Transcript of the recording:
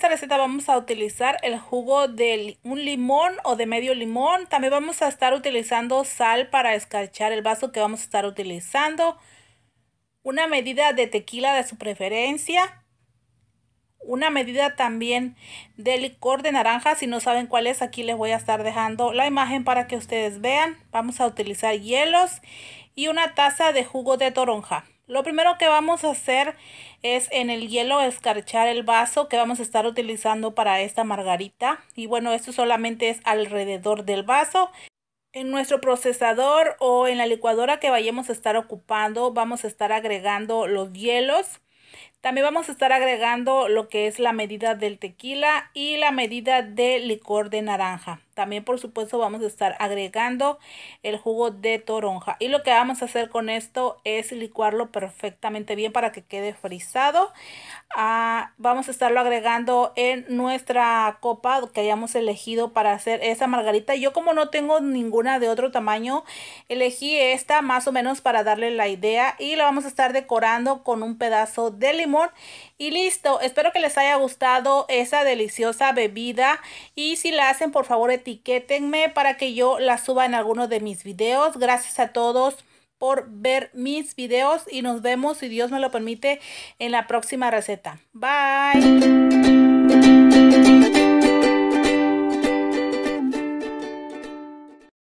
esta receta vamos a utilizar el jugo de un limón o de medio limón. También vamos a estar utilizando sal para escarchar el vaso que vamos a estar utilizando. Una medida de tequila de su preferencia. Una medida también de licor de naranja. Si no saben cuál es, aquí les voy a estar dejando la imagen para que ustedes vean. Vamos a utilizar hielos y una taza de jugo de toronja. Lo primero que vamos a hacer es en el hielo escarchar el vaso que vamos a estar utilizando para esta margarita. Y bueno, esto solamente es alrededor del vaso. En nuestro procesador o en la licuadora que vayamos a estar ocupando, vamos a estar agregando los hielos. También vamos a estar agregando lo que es la medida del tequila y la medida de licor de naranja. También por supuesto vamos a estar agregando el jugo de toronja. Y lo que vamos a hacer con esto es licuarlo perfectamente bien para que quede frisado. Ah, vamos a estarlo agregando en nuestra copa que hayamos elegido para hacer esa margarita. Yo como no tengo ninguna de otro tamaño, elegí esta más o menos para darle la idea. Y la vamos a estar decorando con un pedazo de limón. Y listo, espero que les haya gustado esa deliciosa bebida. Y si la hacen, por favor, etiquétenme para que yo la suba en alguno de mis videos. Gracias a todos por ver mis videos y nos vemos, si Dios me lo permite, en la próxima receta. Bye.